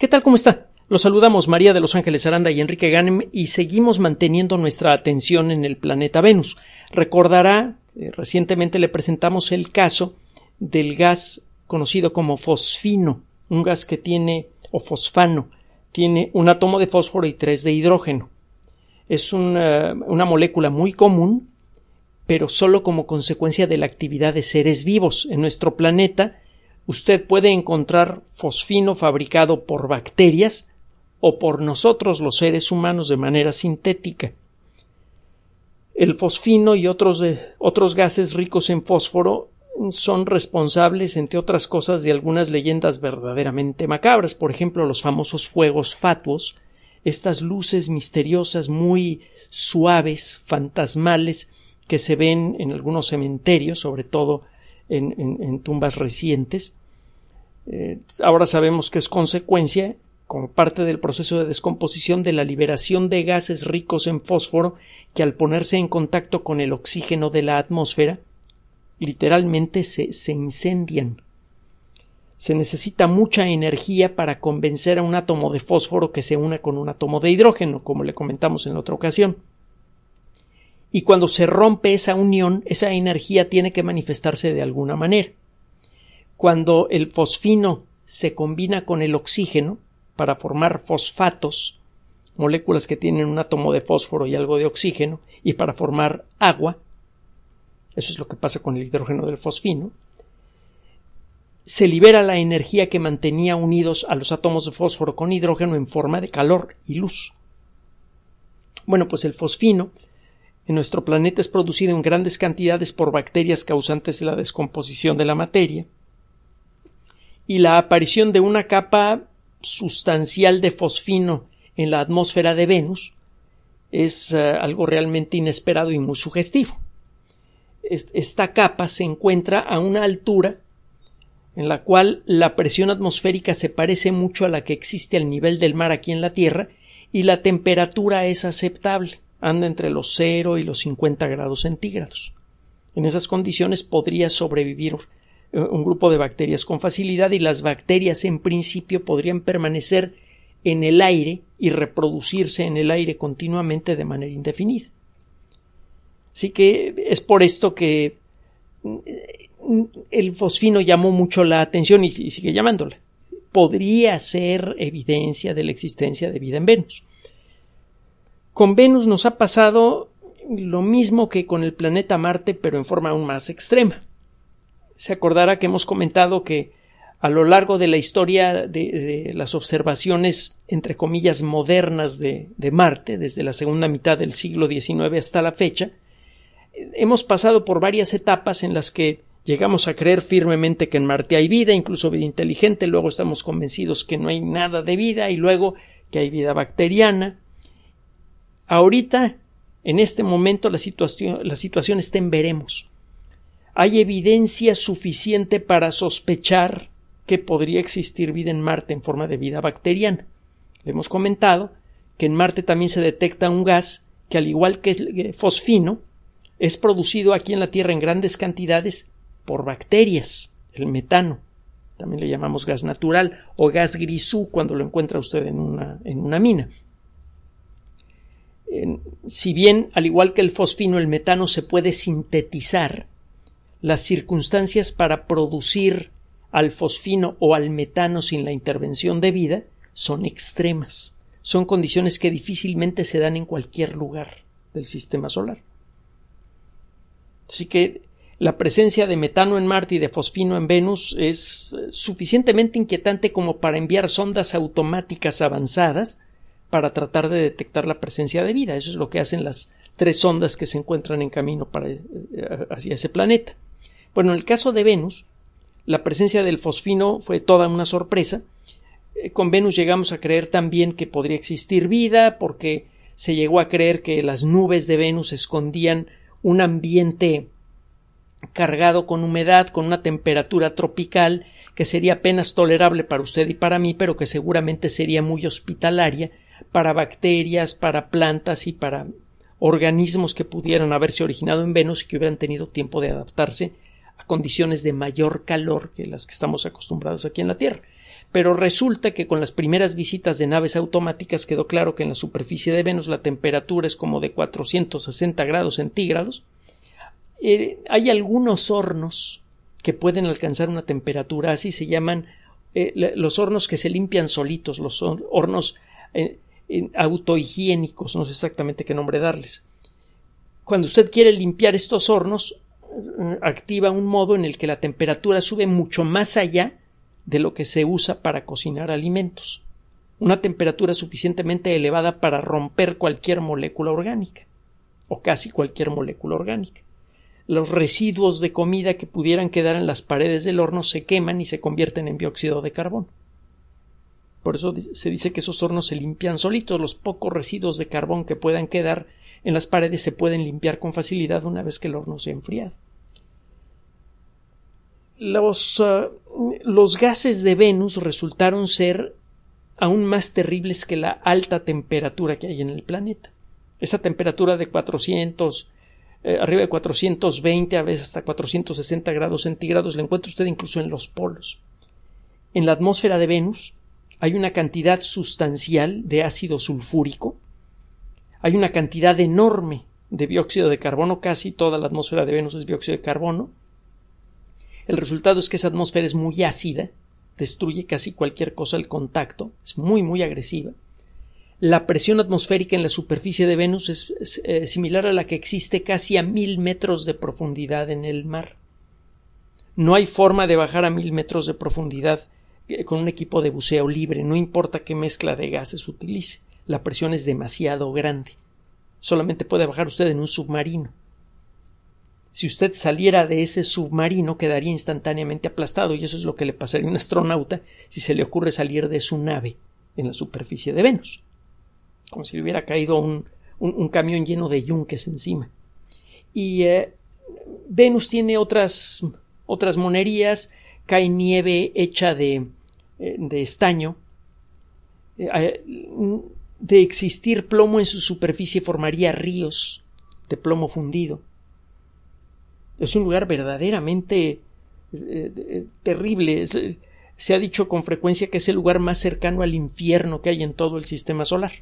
¿Qué tal? ¿Cómo está? Los saludamos María de Los Ángeles Aranda y Enrique Ganem y seguimos manteniendo nuestra atención en el planeta Venus. Recordará, eh, recientemente le presentamos el caso del gas conocido como fosfino, un gas que tiene, o fosfano, tiene un átomo de fósforo y tres de hidrógeno. Es una, una molécula muy común, pero solo como consecuencia de la actividad de seres vivos en nuestro planeta usted puede encontrar fosfino fabricado por bacterias o por nosotros los seres humanos de manera sintética. El fosfino y otros, otros gases ricos en fósforo son responsables, entre otras cosas, de algunas leyendas verdaderamente macabras, por ejemplo, los famosos fuegos fatuos, estas luces misteriosas muy suaves, fantasmales, que se ven en algunos cementerios, sobre todo en tumbas recientes, eh, ahora sabemos que es consecuencia, como parte del proceso de descomposición, de la liberación de gases ricos en fósforo que al ponerse en contacto con el oxígeno de la atmósfera, literalmente se, se incendian. Se necesita mucha energía para convencer a un átomo de fósforo que se una con un átomo de hidrógeno, como le comentamos en otra ocasión. Y cuando se rompe esa unión, esa energía tiene que manifestarse de alguna manera. Cuando el fosfino se combina con el oxígeno para formar fosfatos, moléculas que tienen un átomo de fósforo y algo de oxígeno, y para formar agua, eso es lo que pasa con el hidrógeno del fosfino, se libera la energía que mantenía unidos a los átomos de fósforo con hidrógeno en forma de calor y luz. Bueno, pues el fosfino en nuestro planeta es producido en grandes cantidades por bacterias causantes de la descomposición de la materia, y la aparición de una capa sustancial de fosfino en la atmósfera de Venus es eh, algo realmente inesperado y muy sugestivo. Esta capa se encuentra a una altura en la cual la presión atmosférica se parece mucho a la que existe al nivel del mar aquí en la Tierra y la temperatura es aceptable, anda entre los 0 y los 50 grados centígrados. En esas condiciones podría sobrevivir un grupo de bacterias con facilidad y las bacterias en principio podrían permanecer en el aire y reproducirse en el aire continuamente de manera indefinida. Así que es por esto que mm, el fosfino llamó mucho la atención y sigue llamándola. Podría ser evidencia de la existencia de vida en Venus. Con Venus nos ha pasado lo mismo que con el planeta Marte, pero en forma aún más extrema se acordará que hemos comentado que a lo largo de la historia de, las observaciones, entre comillas, modernas de, Marte, desde la segunda mitad del siglo XIX hasta la fecha, hemos pasado por varias etapas en las que llegamos a creer firmemente que en Marte hay vida, incluso vida inteligente, luego estamos convencidos que no hay nada de vida y luego que hay vida bacteriana. Ahorita, en este momento, la, la situación está en veremos hay evidencia suficiente para sospechar que podría existir vida en Marte en forma de vida bacteriana. Le hemos comentado que en Marte también se detecta un gas que, al igual que el eh, fosfino, es producido aquí en la Tierra en grandes cantidades por bacterias, el metano. También le llamamos gas natural o gas grisú cuando lo encuentra usted en una, en una mina. si bien, al igual que el fosfino, el metano se puede sintetizar, las circunstancias para producir al fosfino o al metano sin la intervención de vida son extremas. Son condiciones que difícilmente se dan en cualquier lugar del sistema solar. Así que la presencia de metano en Marte y de fosfino en Venus es eh, suficientemente inquietante como para enviar sondas automáticas avanzadas para tratar de detectar la presencia de vida. Eso es lo que hacen las tres sondas que se encuentran en camino eh, eh, hacia ese planeta. Bueno, en el caso de Venus, la presencia del fosfino fue toda una sorpresa. Eh, con Venus llegamos a creer también que podría existir vida, porque se llegó a creer que las nubes de Venus escondían un ambiente cargado con humedad, con una temperatura tropical, que sería apenas tolerable para usted y para mí, pero que seguramente sería muy hospitalaria para bacterias, para plantas y para organismos que pudieran haberse originado en Venus y que hubieran tenido tiempo de adaptarse condiciones de mayor calor que las que estamos acostumbrados aquí en la Tierra. Pero resulta que con las primeras visitas de naves automáticas quedó claro que en la superficie de Venus la temperatura es como de 460 grados centígrados. Eh, hay algunos hornos que pueden alcanzar una temperatura así, se llaman eh, los hornos que se limpian solitos, los hornos eh, autohigiénicos, no sé exactamente qué nombre darles. Cuando usted quiere limpiar estos hornos, activa un modo en el que la temperatura sube mucho más allá de lo que se usa para cocinar alimentos, una temperatura suficientemente elevada para romper cualquier molécula orgánica, o casi cualquier molécula orgánica. Los residuos de comida que pudieran quedar en las paredes del horno se queman y se convierten en dióxido de carbono. Por eso se dice que esos hornos se limpian solitos, los pocos residuos de carbón que puedan quedar en las paredes se pueden limpiar con facilidad una vez que el horno se ha enfriado. Los, ah, los gases de Venus resultaron ser aún más terribles que la alta temperatura que hay en el planeta. Esa temperatura de 400, eh, arriba de 420, a veces hasta 460 grados centígrados, la encuentra usted incluso en los polos. En la atmósfera de Venus hay una cantidad sustancial de ácido sulfúrico, hay una cantidad enorme de dióxido de carbono, casi toda la atmósfera de Venus es dióxido de carbono. El resultado es que esa atmósfera es muy ácida, destruye casi cualquier cosa al contacto, es muy, muy agresiva. La presión atmosférica en la superficie de Venus es, eh, similar a la que existe casi a mil metros de profundidad en el mar. No hay forma de bajar a mil metros de profundidad eh, con un equipo de buceo libre, no importa qué mezcla de gases utilice la presión es demasiado grande. Solamente puede bajar usted en un submarino. Si usted saliera de ese submarino quedaría instantáneamente aplastado y eso es lo que le pasaría a un astronauta si se le ocurre salir de su nave en la superficie de Venus. Como si le hubiera caído un, camión lleno de yunques encima. Y eh, Venus tiene otras, otras monerías, cae nieve hecha de, eh, de estaño. Eh, de existir plomo en su superficie formaría ríos de plomo fundido. Es un lugar verdaderamente eh, eh, terrible. Eh, se, ha dicho con frecuencia que es el lugar más cercano al infierno que hay en todo el sistema solar.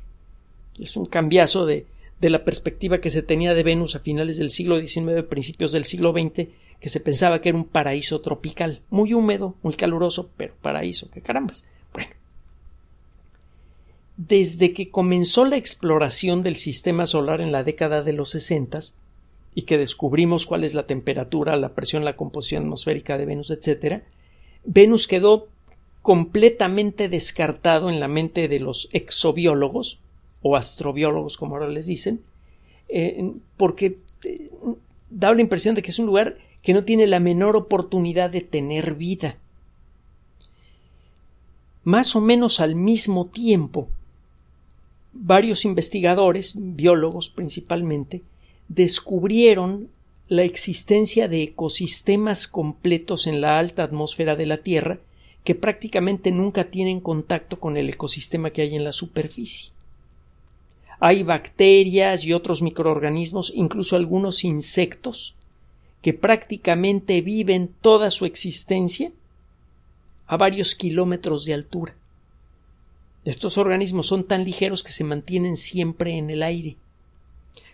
Es un cambiazo de, de la perspectiva que se tenía de Venus a finales del siglo XIX, principios del siglo XX, que se pensaba que era un paraíso tropical, muy húmedo, muy caluroso, pero paraíso, que carambas. Bueno, desde que comenzó la exploración del sistema solar en la década de los 60 y que descubrimos cuál es la temperatura, la presión, la composición atmosférica de Venus, etc., Venus quedó completamente descartado en la mente de los exobiólogos o astrobiólogos, como ahora les dicen, eh, porque eh, da la impresión de que es un lugar que no tiene la menor oportunidad de tener vida. Más o menos al mismo tiempo, varios investigadores, biólogos principalmente, descubrieron la existencia de ecosistemas completos en la alta atmósfera de la Tierra que prácticamente nunca tienen contacto con el ecosistema que hay en la superficie. Hay bacterias y otros microorganismos, incluso algunos insectos, que prácticamente viven toda su existencia a varios kilómetros de altura. Estos organismos son tan ligeros que se mantienen siempre en el aire.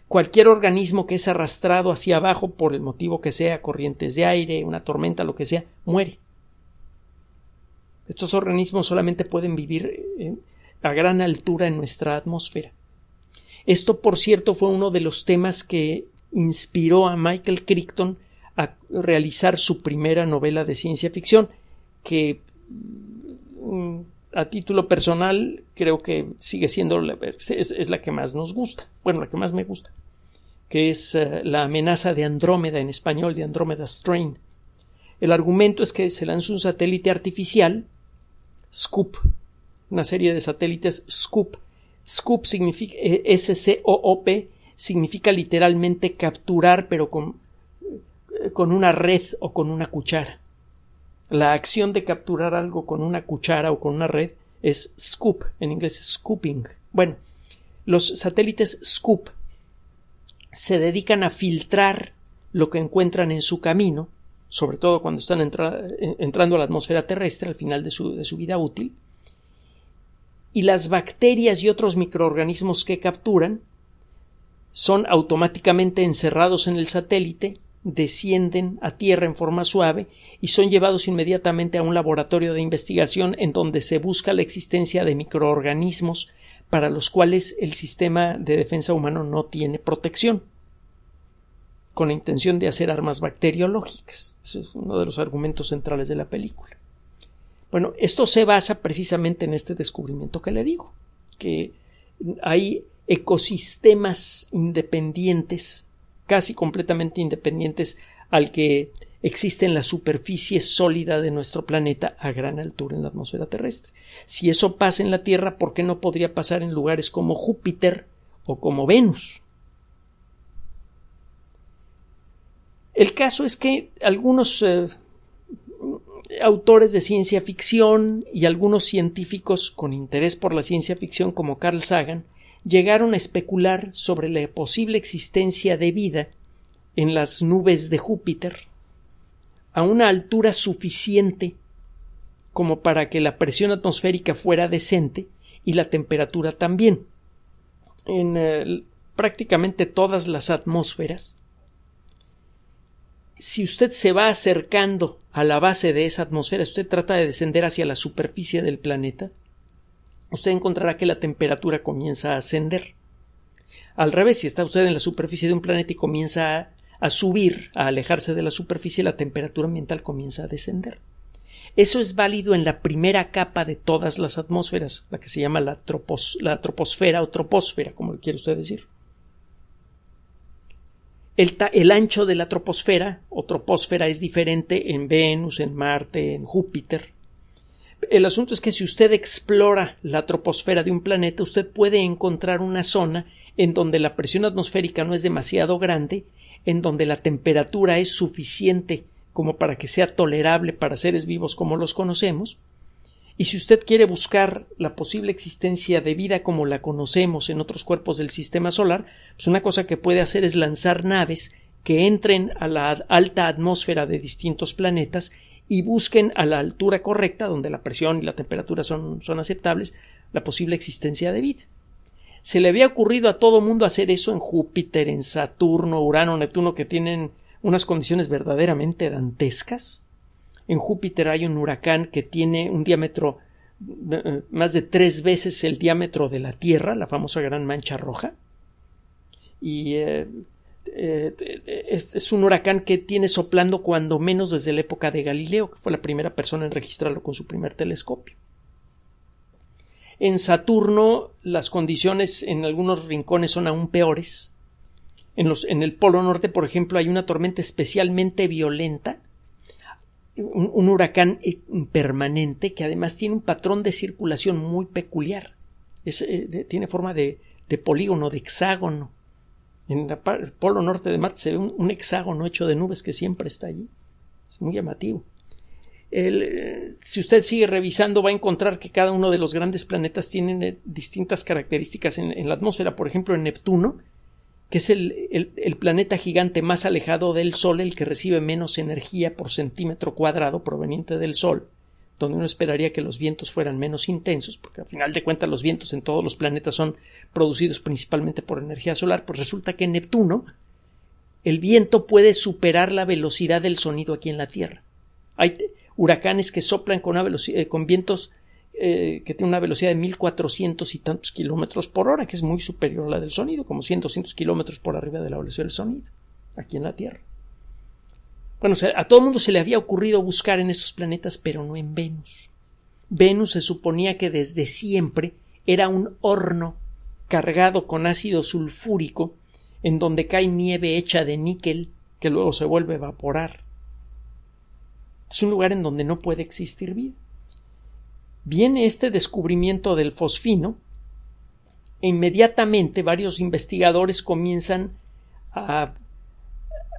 Cualquier organismo que es arrastrado hacia abajo por el motivo que sea, corrientes de aire, una tormenta, lo que sea, muere. Estos organismos solamente pueden vivir eh, a gran altura en nuestra atmósfera. Esto, por cierto, fue uno de los temas que inspiró a Michael Crichton a realizar su primera novela de ciencia ficción, que mm, a título personal creo que sigue siendo la, es, la que más nos gusta, bueno, la que más me gusta, que es eh, la amenaza de Andrómeda en español, de Andrómeda Strain. El argumento es que se lanza un satélite artificial, Scoop, una serie de satélites Scoop. Scoop significa eh, S-C-O-O-P, significa literalmente capturar, pero con, eh, con una red o con una cuchara. La acción de capturar algo con una cuchara o con una red es scoop, en inglés scooping. Bueno, los satélites scoop se dedican a filtrar lo que encuentran en su camino, sobre todo cuando están entrando a la atmósfera terrestre al final de su vida útil, y las bacterias y otros microorganismos que capturan son automáticamente encerrados en el satélite descienden a tierra en forma suave y son llevados inmediatamente a un laboratorio de investigación en donde se busca la existencia de microorganismos para los cuales el sistema de defensa humano no tiene protección, con la intención de hacer armas bacteriológicas. Ese es uno de los argumentos centrales de la película. Bueno, esto se basa precisamente en este descubrimiento que le digo, que hay ecosistemas independientes casi completamente independientes al que existe en la superficie sólida de nuestro planeta a gran altura en la atmósfera terrestre. Si eso pasa en la Tierra, ¿por qué no podría pasar en lugares como Júpiter o como Venus? El caso es que algunos eh, autores de ciencia ficción y algunos científicos con interés por la ciencia ficción como Carl Sagan llegaron a especular sobre la posible existencia de vida en las nubes de Júpiter a una altura suficiente como para que la presión atmosférica fuera decente y la temperatura también. En eh, prácticamente todas las atmósferas, si usted se va acercando a la base de esa atmósfera, usted trata de descender hacia la superficie del planeta, usted encontrará que la temperatura comienza a ascender. Al revés, si está usted en la superficie de un planeta y comienza a, subir, a alejarse de la superficie, la temperatura ambiental comienza a descender. Eso es válido en la primera capa de todas las atmósferas, la que se llama la, troposfera o troposfera, como lo quiere usted decir. El, el, ancho de la troposfera o troposfera es diferente en Venus, en Marte, en Júpiter, el asunto es que si usted explora la troposfera de un planeta, usted puede encontrar una zona en donde la presión atmosférica no es demasiado grande, en donde la temperatura es suficiente como para que sea tolerable para seres vivos como los conocemos, y si usted quiere buscar la posible existencia de vida como la conocemos en otros cuerpos del sistema solar, pues una cosa que puede hacer es lanzar naves que entren a la alta atmósfera de distintos planetas y busquen a la altura correcta, donde la presión y la temperatura son, son aceptables, la posible existencia de vida. Se le había ocurrido a todo mundo hacer eso en Júpiter, en Saturno, Urano, Neptuno, que tienen unas condiciones verdaderamente dantescas. En Júpiter hay un huracán que tiene un diámetro eh, eh, más de tres veces el diámetro de la Tierra, la famosa gran mancha roja. Y eh, eh, es, un huracán que tiene soplando cuando menos desde la época de Galileo, que fue la primera persona en registrarlo con su primer telescopio. En Saturno las condiciones en algunos rincones son aún peores. En, los, en el Polo Norte, por ejemplo, hay una tormenta especialmente violenta, un, huracán eh, permanente que además tiene un patrón de circulación muy peculiar. Eh, tiene forma de polígono, de hexágono en el polo norte de Marte se ve un, hexágono hecho de nubes que siempre está allí. Es muy llamativo. Eh, si usted sigue revisando, va a encontrar que cada uno de los grandes planetas tiene eh, distintas características en, la atmósfera. Por ejemplo, en Neptuno, que es el planeta gigante más alejado del Sol, el que recibe menos energía por centímetro cuadrado proveniente del Sol donde uno esperaría que los vientos fueran menos intensos, porque al final de cuentas los vientos en todos los planetas son producidos principalmente por energía solar, pues resulta que en Neptuno el viento puede superar la velocidad del sonido aquí en la Tierra. Hay huracanes que soplan con, eh, con vientos eh, que tienen una velocidad de 1400 y tantos kilómetros por hora, que es muy superior a la del sonido, como 100, 200 kilómetros por arriba de la velocidad del sonido, aquí en la Tierra. Bueno, a todo el mundo se le había ocurrido buscar en estos planetas, pero no en Venus. Venus se suponía que desde siempre era un horno cargado con ácido sulfúrico en donde cae nieve hecha de níquel que luego se vuelve a evaporar. Es un lugar en donde no puede existir vida. Viene este descubrimiento del fosfino e inmediatamente varios investigadores comienzan a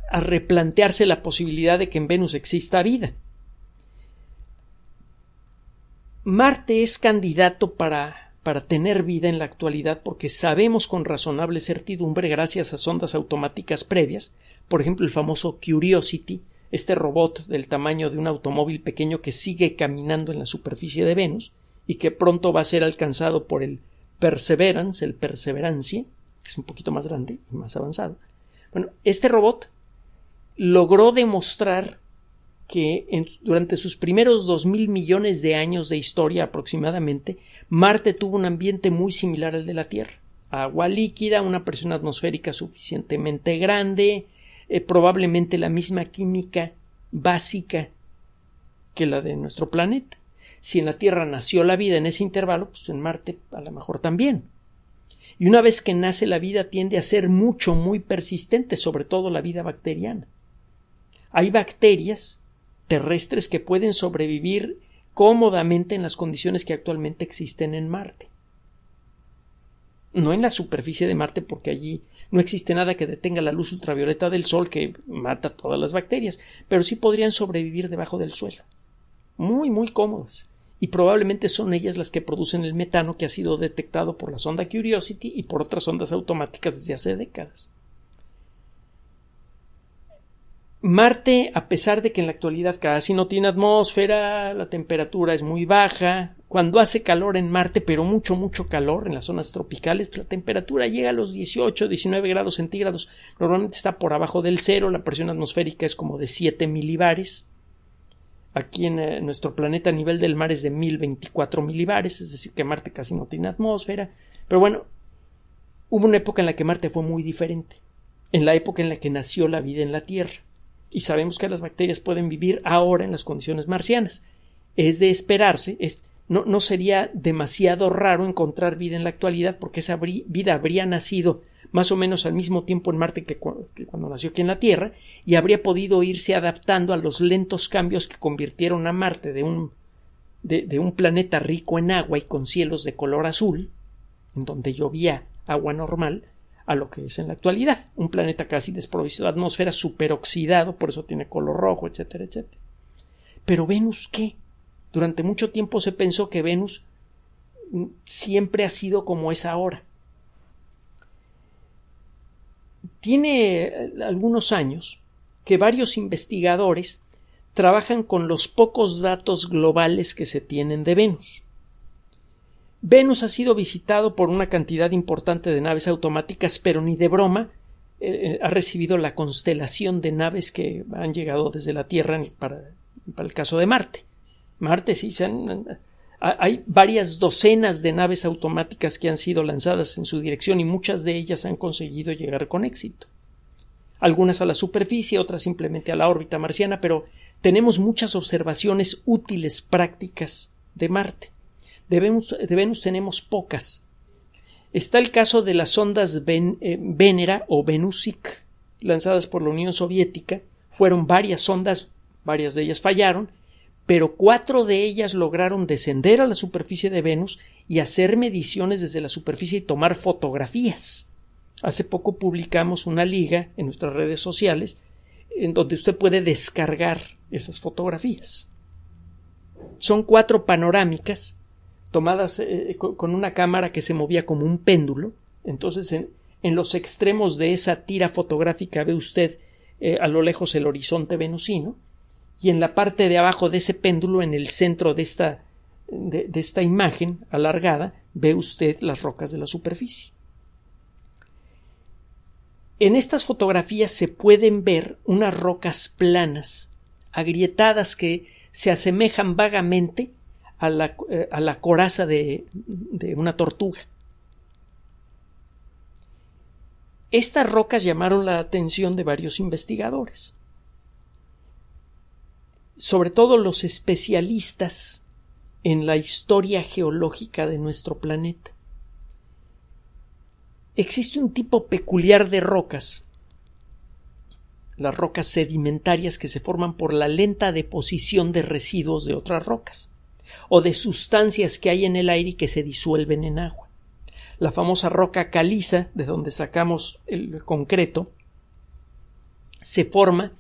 a replantearse la posibilidad de que en Venus exista vida. Marte es candidato para, para tener vida en la actualidad porque sabemos con razonable certidumbre, gracias a sondas automáticas previas, por ejemplo el famoso Curiosity, este robot del tamaño de un automóvil pequeño que sigue caminando en la superficie de Venus y que pronto va a ser alcanzado por el Perseverance, el Perseverancia, que es un poquito más grande y más avanzado. Bueno, este robot logró demostrar que durante sus primeros dos mil millones de años de historia aproximadamente, Marte tuvo un ambiente muy similar al de la Tierra. Agua líquida, una presión atmosférica suficientemente grande, eh, probablemente la misma química básica que la de nuestro planeta. Si en la Tierra nació la vida en ese intervalo, pues en Marte a lo mejor también. Y una vez que nace la vida tiende a ser mucho, muy persistente, sobre todo la vida bacteriana. Hay bacterias terrestres que pueden sobrevivir cómodamente en las condiciones que actualmente existen en Marte. No en la superficie de Marte porque allí no existe nada que detenga la luz ultravioleta del Sol que mata todas las bacterias, pero sí podrían sobrevivir debajo del suelo. Muy, muy cómodas. Y probablemente son ellas las que producen el metano que ha sido detectado por la sonda Curiosity y por otras ondas automáticas desde hace décadas. Marte, a pesar de que en la actualidad casi no tiene atmósfera, la temperatura es muy baja, cuando hace calor en Marte, pero mucho, mucho calor en las zonas tropicales, la temperatura llega a los 18, 19 grados centígrados, normalmente está por abajo del cero, la presión atmosférica es como de 7 milibares, aquí en eh, nuestro planeta a nivel del mar es de 1024 milibares, es decir, que Marte casi no tiene atmósfera, pero bueno, hubo una época en la que Marte fue muy diferente, en la época en la que nació la vida en la Tierra y sabemos que las bacterias pueden vivir ahora en las condiciones marcianas. Es de esperarse, no, sería demasiado raro encontrar vida en la actualidad porque esa vida habría nacido más o menos al mismo tiempo en Marte que, cuando nació aquí en la Tierra y habría podido irse adaptando a los lentos cambios que convirtieron a Marte de un planeta rico en agua y con cielos de color azul, en donde llovía agua normal, a lo que es en la actualidad, un planeta casi desprovisto de atmósfera, superoxidado, por eso tiene color rojo, etcétera, etcétera. Pero Venus, ¿qué? Durante mucho tiempo se pensó que Venus siempre ha sido como es ahora. Tiene eh, algunos años que varios investigadores trabajan con los pocos datos globales que se tienen de Venus. Venus ha sido visitado por una cantidad importante de naves automáticas, pero ni de broma eh, eh, ha recibido la constelación de naves que han llegado desde la Tierra para, para el caso de Marte. Marte sí hay varias docenas de naves automáticas que han sido lanzadas en su dirección y muchas de ellas han conseguido llegar con éxito. Algunas a la superficie, otras simplemente a la órbita marciana, pero tenemos muchas observaciones útiles prácticas de Marte de Venus, tenemos pocas. Está el caso de las ondas Venera eh, o Venusik, lanzadas por la Unión Soviética. Fueron varias ondas varias de ellas fallaron, pero cuatro de ellas lograron descender a la superficie de Venus y hacer mediciones desde la superficie y tomar fotografías. Hace poco publicamos una liga en nuestras redes sociales en donde usted puede descargar esas fotografías. Son cuatro panorámicas tomadas eh, eh, con una cámara que se movía como un péndulo. Entonces, en, los extremos de esa tira fotográfica ve usted eh, a lo lejos el horizonte venusino, y en la parte de abajo de ese péndulo, en el centro de de esta imagen alargada, ve usted las rocas de la superficie. En estas fotografías se pueden ver unas rocas planas, agrietadas que se asemejan vagamente eh, a la, coraza de una tortuga. Estas rocas llamaron la atención de varios investigadores, sobre todo los especialistas en la historia geológica de nuestro planeta. Existe un tipo peculiar de rocas, las rocas sedimentarias que se forman por la lenta deposición de residuos de otras rocas o de sustancias que hay en el aire y que se disuelven en agua. La famosa roca caliza, de donde sacamos el concreto, se forma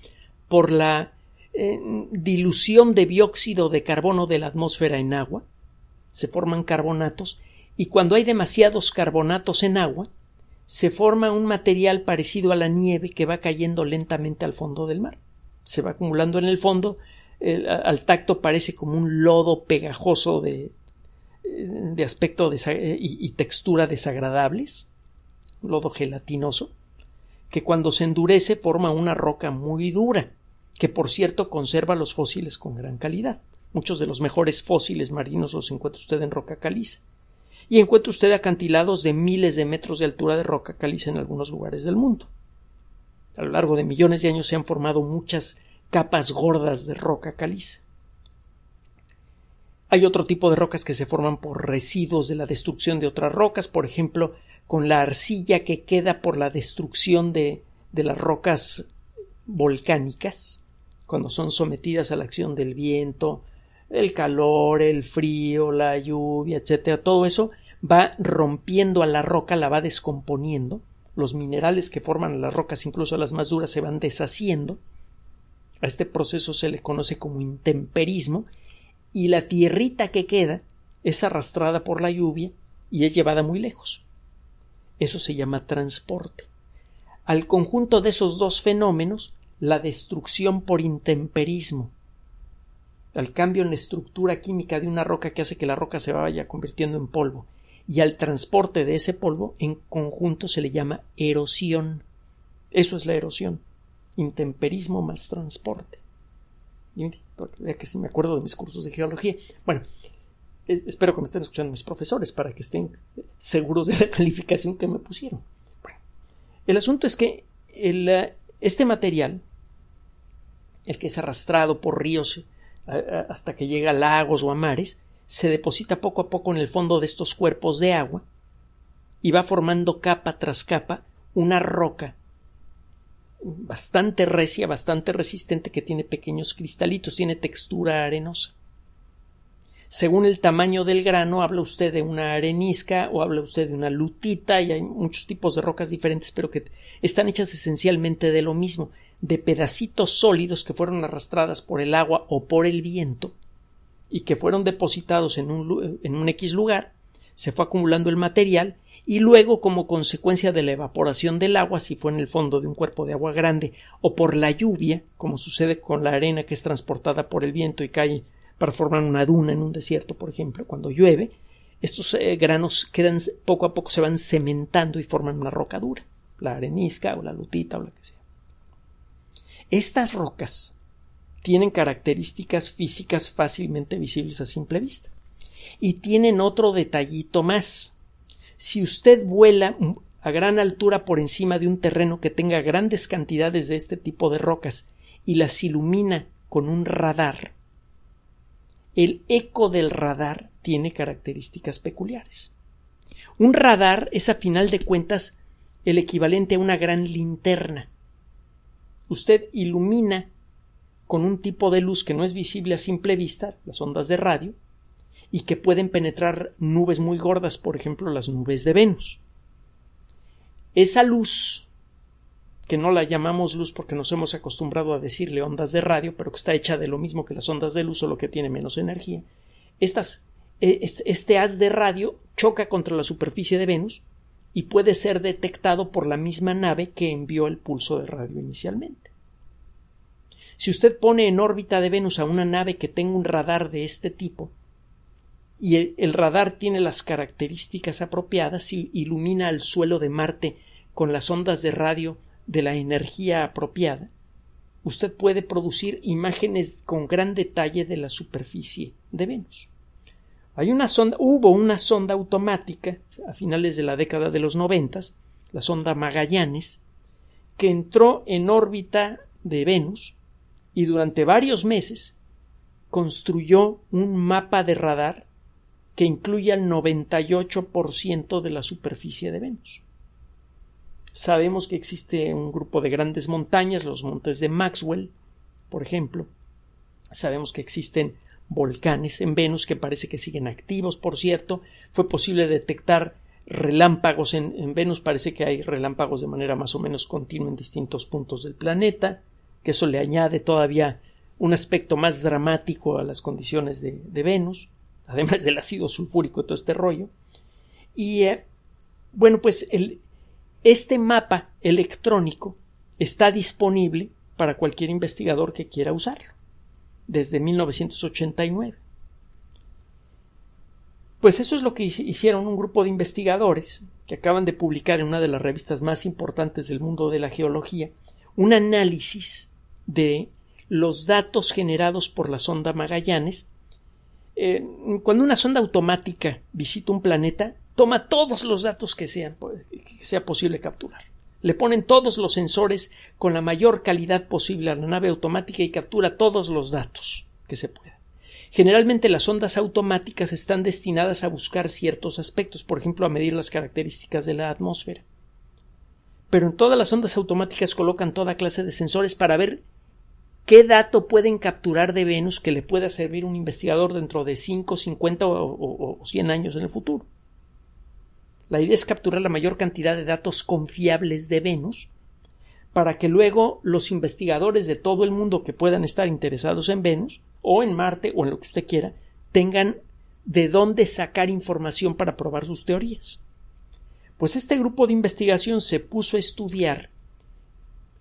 por la eh, dilución de dióxido de carbono de la atmósfera en agua, se forman carbonatos, y cuando hay demasiados carbonatos en agua, se forma un material parecido a la nieve que va cayendo lentamente al fondo del mar. Se va acumulando en el fondo, al tacto parece como un lodo pegajoso de, de aspecto eh, y, y, textura desagradables, lodo gelatinoso, que cuando se endurece forma una roca muy dura, que por cierto conserva los fósiles con gran calidad. Muchos de los mejores fósiles marinos los encuentra usted en roca caliza. Y encuentra usted acantilados de miles de metros de altura de roca caliza en algunos lugares del mundo. A lo largo de millones de años se han formado muchas capas gordas de roca caliza. Hay otro tipo de rocas que se forman por residuos de la destrucción de otras rocas, por ejemplo, con la arcilla que queda por la destrucción de, de las rocas volcánicas, cuando son sometidas a la acción del viento, el calor, el frío, la lluvia, etc. todo eso va rompiendo a la roca, la va descomponiendo, los minerales que forman las rocas, incluso las más duras, se van deshaciendo, a este proceso se le conoce como intemperismo y la tierrita que queda es arrastrada por la lluvia y es llevada muy lejos. Eso se llama transporte. Al conjunto de esos dos fenómenos, la destrucción por intemperismo, al cambio en la estructura química de una roca que hace que la roca se vaya convirtiendo en polvo, y al transporte de ese polvo en conjunto se le llama erosión. Eso es la erosión intemperismo más transporte. Ya que si me acuerdo de mis cursos de geología. Bueno, espero que me estén escuchando mis profesores para que estén seguros de la calificación que me pusieron. Bueno, el asunto es que el, eh, este material, el que es arrastrado por ríos eh, hasta que llega a lagos o a mares, se deposita poco a poco en el fondo de estos cuerpos de agua y va formando capa tras capa una roca bastante recia, bastante resistente que tiene pequeños cristalitos, tiene textura arenosa. Según el tamaño del grano, habla usted de una arenisca o habla usted de una lutita y hay muchos tipos de rocas diferentes, pero que están hechas esencialmente de lo mismo, de pedacitos sólidos que fueron arrastradas por el agua o por el viento y que fueron depositados en un, en un X lugar se fue acumulando el material y luego como consecuencia de la evaporación del agua, si fue en el fondo de un cuerpo de agua grande o por la lluvia, como sucede con la arena que es transportada por el viento y cae para formar una duna en un desierto, por ejemplo, cuando llueve, estos eh, granos quedan poco a poco se van cementando y forman una roca dura, la arenisca o la lutita o lo que sea. Estas rocas tienen características físicas fácilmente visibles a simple vista. Y tienen otro detallito más. Si usted vuela a gran altura por encima de un terreno que tenga grandes cantidades de este tipo de rocas y las ilumina con un radar, el eco del radar tiene características peculiares. Un radar es a final de cuentas el equivalente a una gran linterna. Usted ilumina con un tipo de luz que no es visible a simple vista, las ondas de radio, y que pueden penetrar nubes muy gordas, por ejemplo las nubes de Venus. Esa luz, que no la llamamos luz porque nos hemos acostumbrado a decirle ondas de radio, pero que está hecha de lo mismo que las ondas de luz, solo que tiene menos energía, estas, e, este haz de radio choca contra la superficie de Venus y puede ser detectado por la misma nave que envió el pulso de radio inicialmente. Si usted pone en órbita de Venus a una nave que tenga un radar de este tipo, y el, radar tiene las características apropiadas y ilumina el suelo de Marte con las ondas de radio de la energía apropiada, usted puede producir imágenes con gran detalle de la superficie de Venus. Hay una sonda, hubo una sonda automática a finales de la década de los noventas, la sonda Magallanes, que entró en órbita de Venus y durante varios meses construyó un mapa de radar que incluye al 98% de la superficie de Venus. Sabemos que existe un grupo de grandes montañas, los montes de Maxwell, por ejemplo. Sabemos que existen volcanes en Venus que parece que siguen activos, por cierto. Fue posible detectar relámpagos en, Venus, parece que hay relámpagos de manera más o menos continua en distintos puntos del planeta, que eso le añade todavía un aspecto más dramático a las condiciones de Venus además del ácido sulfúrico, todo este rollo. Y eh, bueno, pues este mapa electrónico está disponible para cualquier investigador que quiera usarlo, desde 1989. Pues eso es lo que hicieron un grupo de investigadores que acaban de publicar en una de las revistas más importantes del mundo de la geología, un análisis de los datos generados por la sonda Magallanes eh, cuando una sonda automática visita un planeta, toma todos los datos que, sean, que sea posible capturar. Le ponen todos los sensores con la mayor calidad posible a la nave automática y captura todos los datos que se pueda. Generalmente las ondas automáticas están destinadas a buscar ciertos aspectos, por ejemplo, a medir las características de la atmósfera. Pero en todas las ondas automáticas colocan toda clase de sensores para ver ¿Qué dato pueden capturar de Venus que le pueda servir un investigador dentro de 5, 50 o, 100 años en el futuro? La idea es capturar la mayor cantidad de datos confiables de Venus para que luego los investigadores de todo el mundo que puedan estar interesados en Venus o en Marte o en lo que usted quiera tengan de dónde sacar información para probar sus teorías. Pues este grupo de investigación se puso a estudiar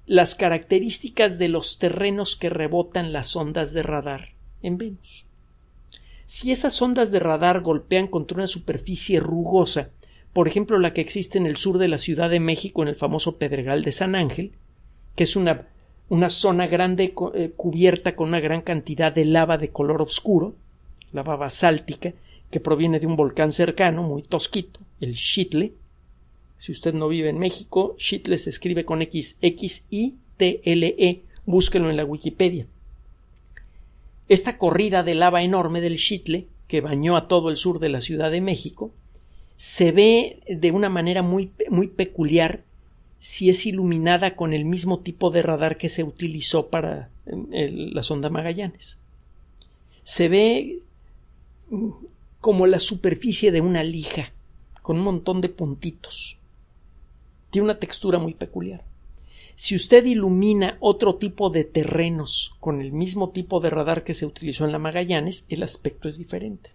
las características de los terrenos que rebotan las ondas de radar en Venus. Si esas ondas de radar golpean contra una superficie rugosa, por ejemplo la que existe en el sur de la Ciudad de México en el famoso Pedregal de San Ángel, que es una, una zona grande eh, cubierta con una gran cantidad de lava de color oscuro, lava basáltica, que proviene de un volcán cercano, muy tosquito, el Shitle, si usted no vive en México, Shitle se escribe con X, X, I, T, L, E. Búsquelo en la Wikipedia. Esta corrida de lava enorme del Shitle, que bañó a todo el sur de la Ciudad de México, se ve de una manera muy, muy peculiar si es iluminada con el mismo tipo de radar que se utilizó para em, la sonda Magallanes. Se ve mm, como la superficie de una lija, con un montón de puntitos tiene una textura muy peculiar. Si usted ilumina otro tipo de terrenos con el mismo tipo de radar que se utilizó en la Magallanes, el aspecto es diferente.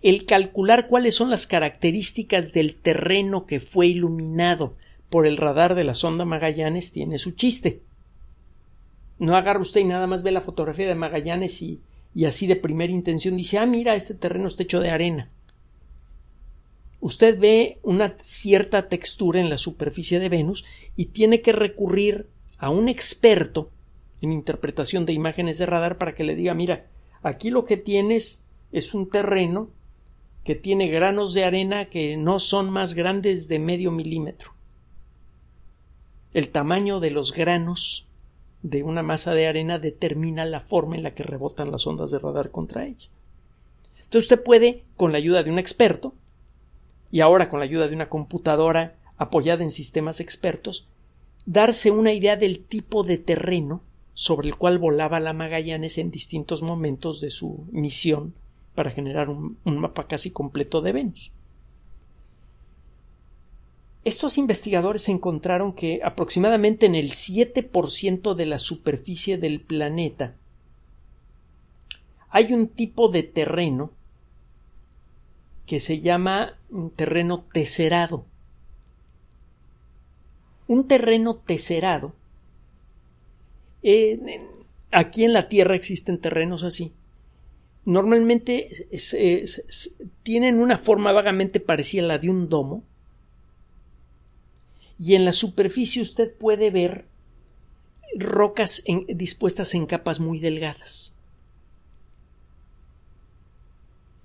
El calcular cuáles son las características del terreno que fue iluminado por el radar de la sonda Magallanes tiene su chiste. No agarra usted y nada más ve la fotografía de Magallanes y, y así de primera intención dice, ah, mira, este terreno está hecho de arena usted ve una cierta textura en la superficie de Venus y tiene que recurrir a un experto en interpretación de imágenes de radar para que le diga mira, aquí lo que tienes es un terreno que tiene granos de arena que no son más grandes de medio milímetro. El tamaño de los granos de una masa de arena determina la forma en la que rebotan las ondas de radar contra ella. Entonces usted puede, con la ayuda de un experto, y ahora con la ayuda de una computadora apoyada en sistemas expertos, darse una idea del tipo de terreno sobre el cual volaba la Magallanes en distintos momentos de su misión para generar un, mapa casi completo de Venus. Estos investigadores encontraron que aproximadamente en el 7% de la superficie del planeta hay un tipo de terreno que se llama terreno tecerado. Un terreno tecerado. Eh, aquí en la Tierra existen terrenos así. Normalmente tienen una forma vagamente parecida a la de un domo. Y en la superficie usted puede ver rocas dispuestas en capas muy delgadas.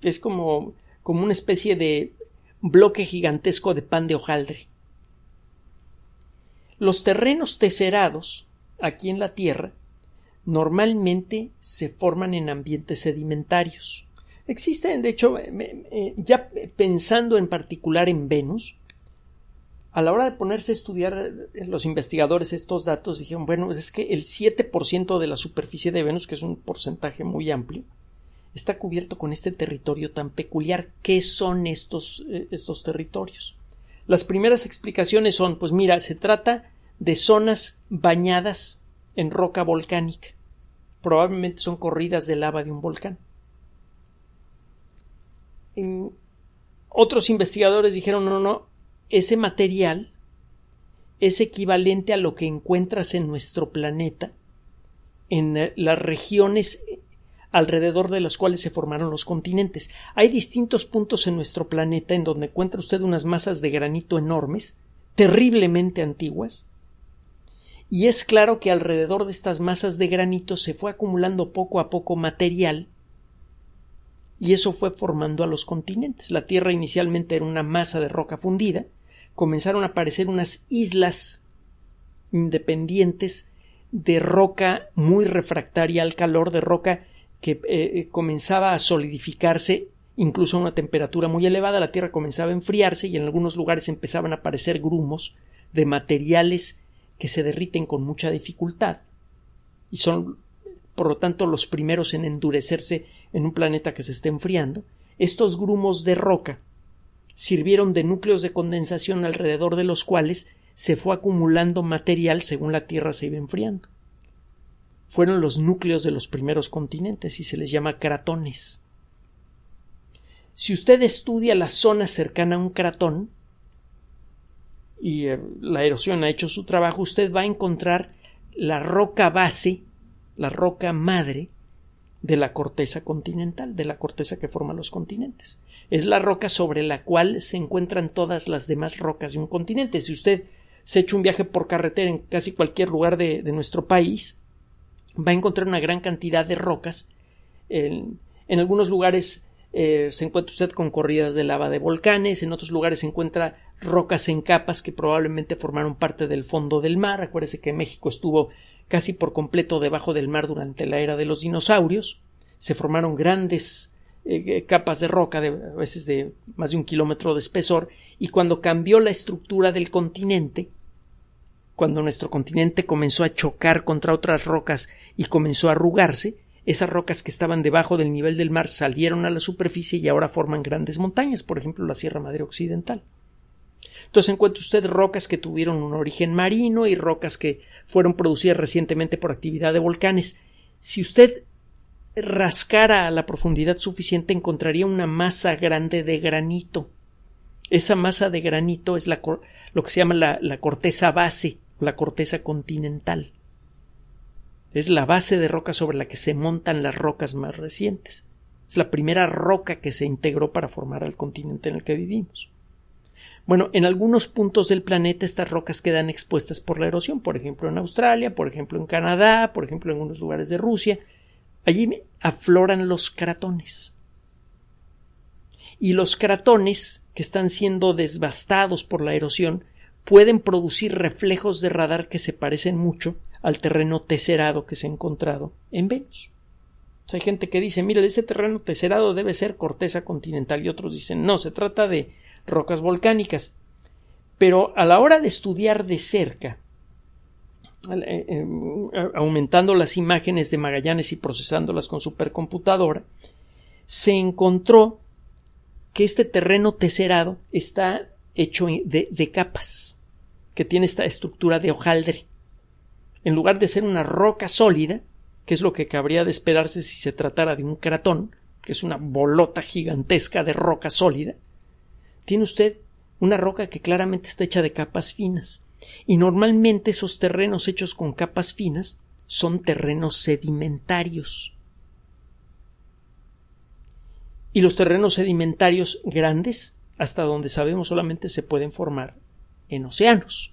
Es como como una especie de bloque gigantesco de pan de hojaldre. Los terrenos tesserados aquí en la Tierra normalmente se forman en ambientes sedimentarios. Existen, de hecho, eh, ya pensando en particular en Venus, a la hora de ponerse a estudiar eh, los investigadores estos datos, dijeron, bueno, es que el 7% de la superficie de Venus, que es un porcentaje muy amplio, está cubierto con este territorio tan peculiar. ¿Qué son estos, eh, estos territorios? Las primeras explicaciones son, pues mira, se trata de zonas bañadas en roca volcánica. Probablemente son corridas de lava de un volcán. otros investigadores dijeron, no, no, ese material es equivalente a lo que encuentras en nuestro planeta en eh, las regiones alrededor de las cuales se formaron los continentes. Hay distintos puntos en nuestro planeta en donde encuentra usted unas masas de granito enormes, terriblemente antiguas, y es claro que alrededor de estas masas de granito se fue acumulando poco a poco material y eso fue formando a los continentes. La Tierra inicialmente era una masa de roca fundida, comenzaron a aparecer unas islas independientes de roca muy refractaria al calor, de roca que eh, comenzaba a solidificarse incluso a una temperatura muy elevada, la Tierra comenzaba a enfriarse y en algunos lugares empezaban a aparecer grumos de materiales que se derriten con mucha dificultad y son, por lo tanto, los primeros en endurecerse en un planeta que se esté enfriando. Estos grumos de roca sirvieron de núcleos de condensación alrededor de los cuales se fue acumulando material según la Tierra se iba enfriando fueron los núcleos de los primeros continentes y se les llama cratones. Si usted estudia la zona cercana a un cratón, y eh, la erosión ha hecho su trabajo, usted va a encontrar la roca base, la roca madre de la corteza continental, de la corteza que forma los continentes. Es la roca sobre la cual se encuentran todas las demás rocas de un continente. Si usted se echa un viaje por carretera en casi cualquier lugar de nuestro país, va a encontrar una gran cantidad de rocas. En, algunos lugares eh, se encuentra usted con corridas de lava de volcanes, en otros lugares se encuentra rocas en capas que probablemente formaron parte del fondo del mar. Acuérdese que México estuvo casi por completo debajo del mar durante la era de los dinosaurios. Se formaron grandes eh, eh, capas de roca, de, a veces de más de un kilómetro de espesor, y cuando cambió la estructura del continente, cuando nuestro continente comenzó a chocar contra otras rocas y comenzó a arrugarse, esas rocas que estaban debajo del nivel del mar salieron a la superficie y ahora forman grandes montañas, por ejemplo la Sierra Madre Occidental. Entonces encuentra usted rocas que tuvieron un origen marino y rocas que fueron producidas recientemente por actividad de volcanes. Si usted rascara a la profundidad suficiente encontraría una masa grande de granito. Esa masa de granito es la, lo que se llama la, la corteza base la corteza continental. Es la base de roca sobre la que se montan las rocas más recientes. Es la primera roca que se integró para formar el continente en el que vivimos. Bueno, en algunos puntos del planeta estas rocas quedan expuestas por la erosión, por ejemplo en Australia, por ejemplo en Canadá, por ejemplo en algunos lugares de Rusia. Allí afloran los cratones. Y los cratones que están siendo desbastados por la erosión pueden producir reflejos de radar que se parecen mucho al terreno tecerado que se ha encontrado en Venus. hay gente que dice, mira, ese terreno tecerado debe ser corteza continental y otros dicen, no, se trata de rocas volcánicas. Pero a la hora de estudiar de cerca, eh, eh, aumentando las imágenes de Magallanes y procesándolas con supercomputadora, se encontró que este terreno tecerado está hecho de capas que tiene esta estructura de hojaldre. En lugar de ser una roca sólida, que es lo que cabría de esperarse si se tratara de un cratón, que es una bolota gigantesca de roca sólida, tiene usted una roca que claramente está hecha de capas finas. Y normalmente esos terrenos hechos con capas finas son terrenos sedimentarios. Y los terrenos sedimentarios grandes, hasta donde sabemos solamente se pueden formar en océanos.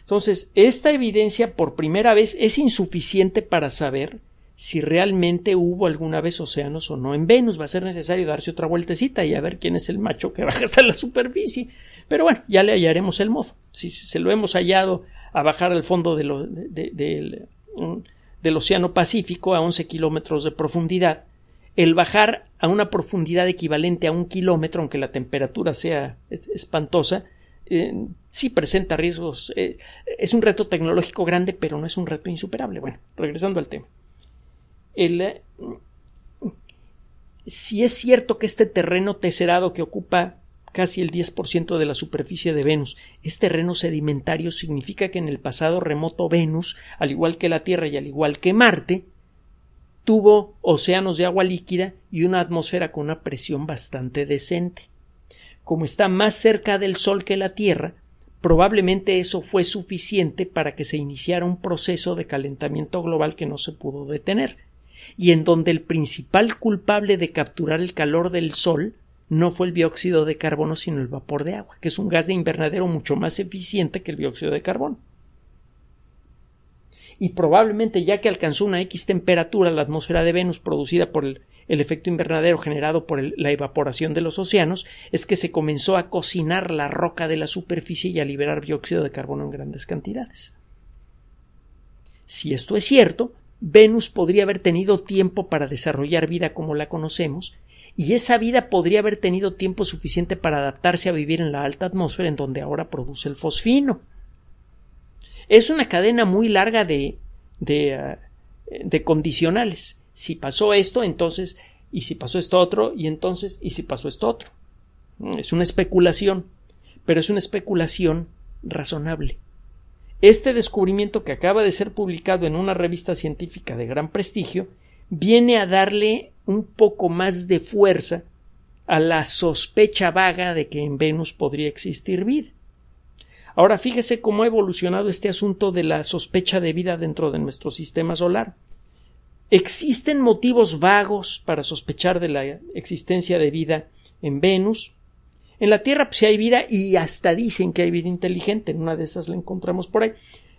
Entonces, esta evidencia por primera vez es insuficiente para saber si realmente hubo alguna vez océanos o no en Venus. Va a ser necesario darse otra vueltecita y a ver quién es el macho que baja hasta la superficie. Pero bueno, ya le hallaremos el modo. Si se lo hemos hallado a bajar al fondo de mm, del Océano Pacífico a 11 kilómetros de profundidad, el bajar a una profundidad equivalente a un kilómetro, aunque la temperatura sea espantosa, eh, sí presenta riesgos. Eh, es un reto tecnológico grande, pero no es un reto insuperable. Bueno, regresando al tema. Eh, si es cierto que este terreno tesserado que ocupa casi el 10% de la superficie de Venus es terreno sedimentario, significa que en el pasado remoto Venus, al igual que la Tierra y al igual que Marte, tuvo océanos de agua líquida y una atmósfera con una presión bastante decente como está más cerca del Sol que la Tierra, probablemente eso fue suficiente para que se iniciara un proceso de calentamiento global que no se pudo detener, y en donde el principal culpable de capturar el calor del Sol no fue el dióxido de carbono, sino el vapor de agua, que es un gas de invernadero mucho más eficiente que el dióxido de carbono y probablemente ya que alcanzó una X temperatura la atmósfera de Venus producida por el, efecto invernadero generado por la evaporación de los océanos, es que se comenzó a cocinar la roca de la superficie y a liberar dióxido de carbono en grandes cantidades. Si esto es cierto, Venus podría haber tenido tiempo para desarrollar vida como la conocemos, y esa vida podría haber tenido tiempo suficiente para adaptarse a vivir en la alta atmósfera en donde ahora produce el fosfino. Es una cadena muy larga de, ah, de, condicionales. Si pasó esto, entonces, y si pasó esto otro, y entonces, y si pasó esto otro. Mm, es una especulación, pero es una especulación razonable. Este descubrimiento que acaba de ser publicado en una revista científica de gran prestigio viene a darle un poco más de fuerza a la sospecha vaga de que en Venus podría existir vida. Ahora fíjese cómo ha evolucionado este asunto de la sospecha de vida dentro de nuestro sistema solar. Existen motivos vagos para sospechar de la existencia de vida en Venus. En la Tierra pues, sí hay vida y hasta dicen que hay vida inteligente. En una de esas la encontramos por ahí.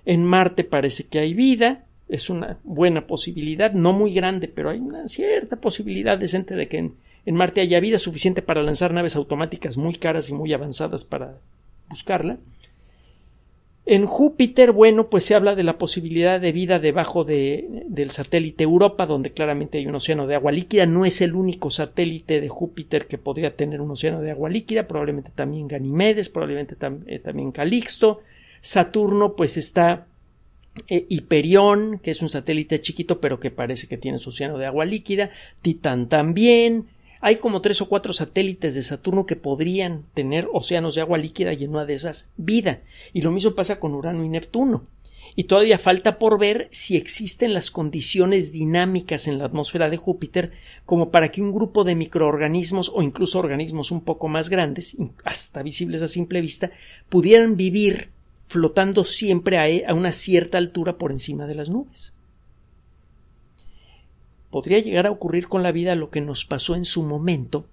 En Marte parece que hay vida. Es una buena posibilidad, no muy grande, pero hay una cierta posibilidad decente de que en Marte haya vida suficiente para lanzar naves automáticas muy caras y muy avanzadas para buscarla. En Júpiter, bueno, pues se habla de la posibilidad de vida debajo de, del satélite Europa, donde claramente hay un océano de agua líquida. No es el único satélite de Júpiter que podría tener un océano de agua líquida, probablemente también Ganimedes, probablemente eh, también Calixto. Saturno, pues está eh, Hiperión, que es un satélite chiquito, pero que parece que tiene su océano de agua líquida. Titán también. Hay como tres o cuatro satélites de Saturno que podrían tener océanos de agua líquida llenos de esas vida. Y lo mismo pasa con Urano y Neptuno. Y todavía falta por ver si existen las condiciones dinámicas en la atmósfera de Júpiter como para que un grupo de microorganismos o incluso organismos un poco más grandes, hasta visibles a simple vista, pudieran vivir flotando siempre a una cierta altura por encima de las nubes podría llegar a ocurrir con la vida lo que nos pasó en su momento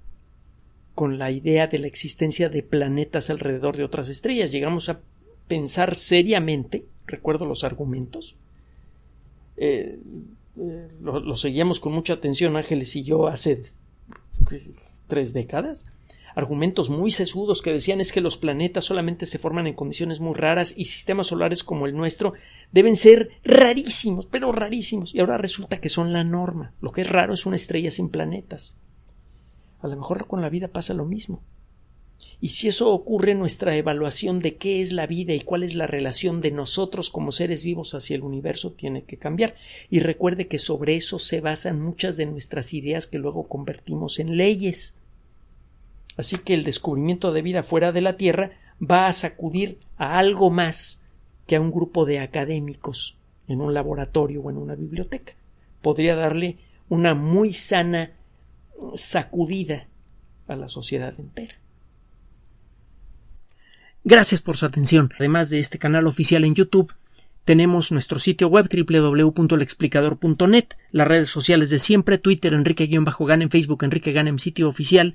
con la idea de la existencia de planetas alrededor de otras estrellas. Llegamos a pensar seriamente, recuerdo los argumentos, eh, eh, lo, lo, seguíamos con mucha atención Ángeles y yo hace tres décadas, argumentos muy sesudos que decían es que los planetas solamente se forman en condiciones muy raras y sistemas solares como el nuestro deben ser rarísimos, pero rarísimos. Y ahora resulta que son la norma. Lo que es raro es una estrella sin planetas. A lo mejor con la vida pasa lo mismo. Y si eso ocurre, nuestra evaluación de qué es la vida y cuál es la relación de nosotros como seres vivos hacia el universo tiene que cambiar. Y recuerde que sobre eso se basan muchas de nuestras ideas que luego convertimos en leyes. Así que el descubrimiento de vida fuera de la Tierra va a sacudir a algo más que a un grupo de académicos en un laboratorio o en una biblioteca. Podría darle una muy sana sacudida a la sociedad entera. Gracias por su atención. Además de este canal oficial en YouTube, tenemos nuestro sitio web www.lexplicador.net, las redes sociales de siempre, Twitter Enrique-Gan, Facebook Enrique ganem sitio oficial,